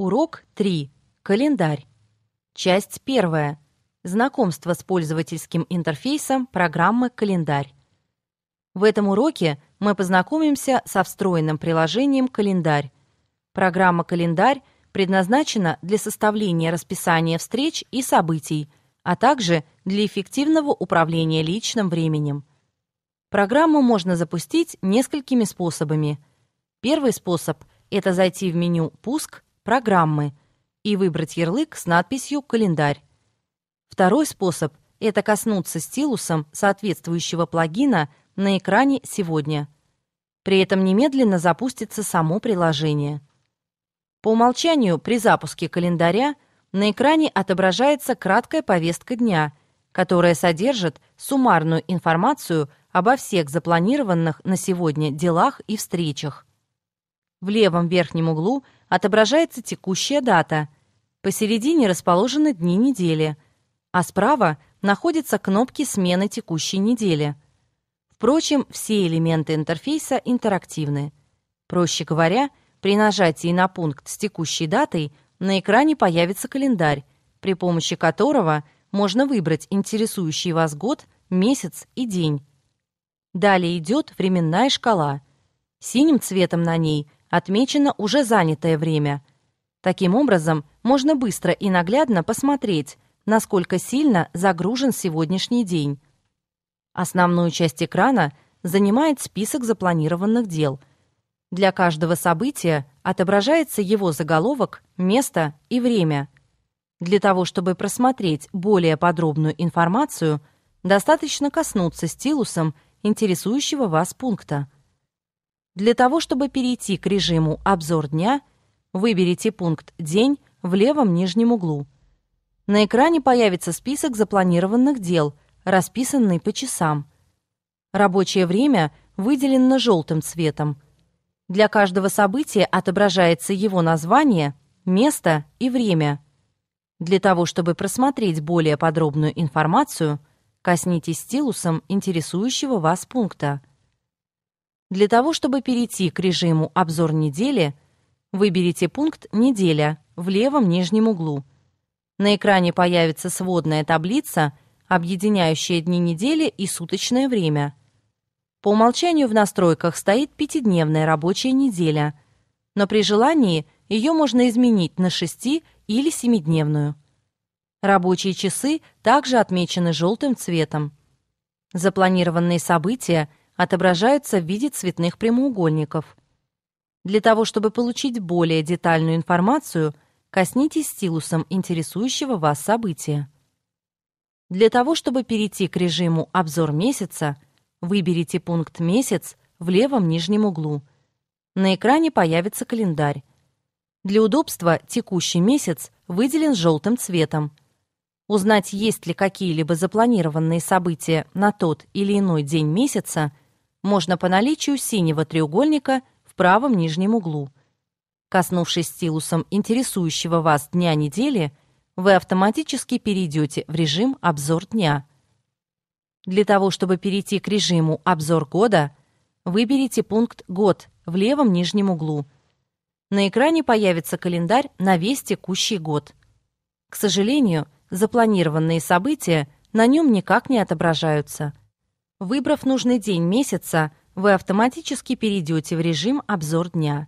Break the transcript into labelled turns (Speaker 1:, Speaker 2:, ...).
Speaker 1: Урок 3. Календарь. Часть 1. Знакомство с пользовательским интерфейсом программы «Календарь». В этом уроке мы познакомимся со встроенным приложением «Календарь». Программа «Календарь» предназначена для составления расписания встреч и событий, а также для эффективного управления личным временем. Программу можно запустить несколькими способами. Первый способ – это зайти в меню «Пуск» «Программы» и выбрать ярлык с надписью «Календарь». Второй способ – это коснуться стилусом соответствующего плагина на экране «Сегодня». При этом немедленно запустится само приложение. По умолчанию при запуске календаря на экране отображается краткая повестка дня, которая содержит суммарную информацию обо всех запланированных на сегодня делах и встречах. В левом верхнем углу – отображается текущая дата. Посередине расположены дни недели, а справа находятся кнопки смены текущей недели. Впрочем, все элементы интерфейса интерактивны. Проще говоря, при нажатии на пункт с текущей датой на экране появится календарь, при помощи которого можно выбрать интересующий вас год, месяц и день. Далее идет временная шкала. Синим цветом на ней – отмечено уже занятое время. Таким образом, можно быстро и наглядно посмотреть, насколько сильно загружен сегодняшний день. Основную часть экрана занимает список запланированных дел. Для каждого события отображается его заголовок, место и время. Для того, чтобы просмотреть более подробную информацию, достаточно коснуться стилусом интересующего вас пункта – для того, чтобы перейти к режиму «Обзор дня», выберите пункт «День» в левом нижнем углу. На экране появится список запланированных дел, расписанный по часам. Рабочее время выделено желтым цветом. Для каждого события отображается его название, место и время. Для того, чтобы просмотреть более подробную информацию, коснитесь стилусом интересующего вас пункта – для того, чтобы перейти к режиму «Обзор недели», выберите пункт «Неделя» в левом нижнем углу. На экране появится сводная таблица, объединяющая дни недели и суточное время. По умолчанию в настройках стоит пятидневная рабочая неделя, но при желании ее можно изменить на шести- или семидневную. Рабочие часы также отмечены желтым цветом. Запланированные события – отображаются в виде цветных прямоугольников. Для того, чтобы получить более детальную информацию, коснитесь стилусом интересующего вас события. Для того, чтобы перейти к режиму «Обзор месяца», выберите пункт «Месяц» в левом нижнем углу. На экране появится календарь. Для удобства текущий месяц выделен желтым цветом. Узнать, есть ли какие-либо запланированные события на тот или иной день месяца – можно по наличию синего треугольника в правом нижнем углу. Коснувшись стилусом интересующего вас дня недели, вы автоматически перейдете в режим «Обзор дня». Для того, чтобы перейти к режиму «Обзор года», выберите пункт «Год» в левом нижнем углу. На экране появится календарь на весь текущий год. К сожалению, запланированные события на нем никак не отображаются. Выбрав нужный день месяца, вы автоматически перейдете в режим «Обзор дня».